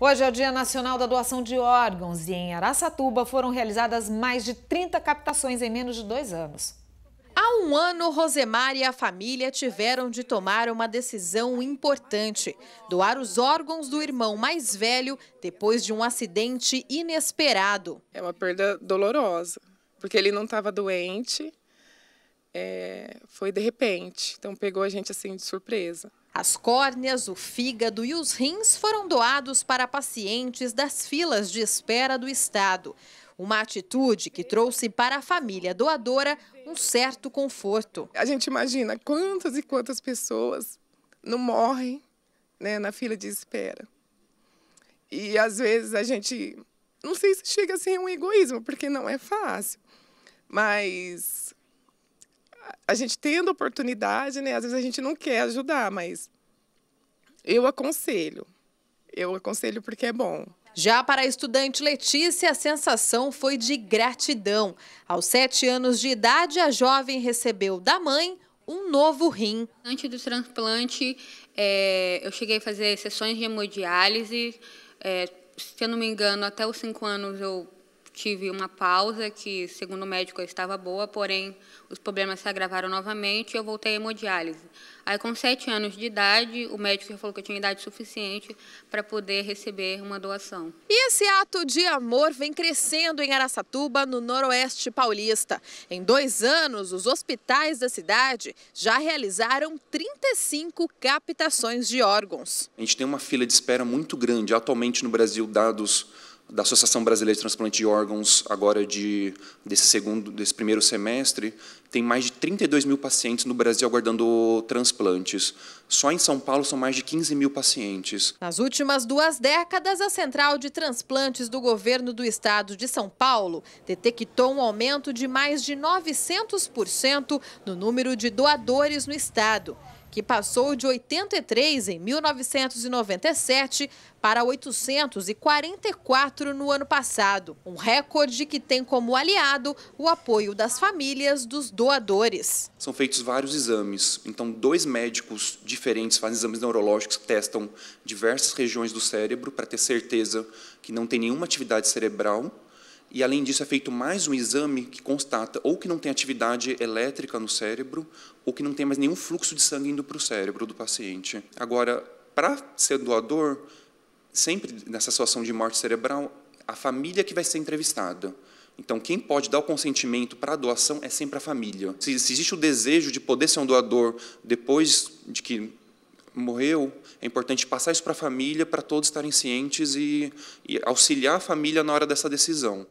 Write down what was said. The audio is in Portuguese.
Hoje é o Dia Nacional da Doação de Órgãos e em Araçatuba foram realizadas mais de 30 captações em menos de dois anos. Há um ano, Rosemar e a família tiveram de tomar uma decisão importante: doar os órgãos do irmão mais velho depois de um acidente inesperado. É uma perda dolorosa, porque ele não estava doente, é, foi de repente, então pegou a gente assim de surpresa. As córneas, o fígado e os rins foram doados para pacientes das filas de espera do Estado. Uma atitude que trouxe para a família doadora um certo conforto. A gente imagina quantas e quantas pessoas não morrem né, na fila de espera. E às vezes a gente, não sei se chega a ser um egoísmo, porque não é fácil, mas a gente tendo oportunidade, né? Às vezes a gente não quer ajudar, mas eu aconselho. Eu aconselho porque é bom. Já para a estudante Letícia, a sensação foi de gratidão. Aos sete anos de idade, a jovem recebeu da mãe um novo rim. Antes do transplante, é, eu cheguei a fazer sessões de hemodiálise. É, se eu não me engano, até os cinco anos eu Tive uma pausa que, segundo o médico, eu estava boa, porém os problemas se agravaram novamente e eu voltei à hemodiálise. Aí, com sete anos de idade, o médico já falou que eu tinha idade suficiente para poder receber uma doação. E esse ato de amor vem crescendo em Araçatuba, no noroeste paulista. Em dois anos, os hospitais da cidade já realizaram 35 captações de órgãos. A gente tem uma fila de espera muito grande. Atualmente, no Brasil, dados da Associação Brasileira de Transplante de Órgãos, agora de, desse, segundo, desse primeiro semestre, tem mais de 32 mil pacientes no Brasil aguardando transplantes. Só em São Paulo são mais de 15 mil pacientes. Nas últimas duas décadas, a Central de Transplantes do governo do estado de São Paulo detectou um aumento de mais de 900% no número de doadores no estado que passou de 83 em 1997 para 844 no ano passado, um recorde que tem como aliado o apoio das famílias dos doadores. São feitos vários exames, então dois médicos diferentes fazem exames neurológicos que testam diversas regiões do cérebro para ter certeza que não tem nenhuma atividade cerebral e, além disso, é feito mais um exame que constata ou que não tem atividade elétrica no cérebro ou que não tem mais nenhum fluxo de sangue indo para o cérebro do paciente. Agora, para ser doador, sempre nessa situação de morte cerebral, a família que vai ser entrevistada. Então, quem pode dar o consentimento para a doação é sempre a família. Se, se existe o desejo de poder ser um doador depois de que morreu, é importante passar isso para a família, para todos estarem cientes e, e, auxiliar a família na hora dessa decisão.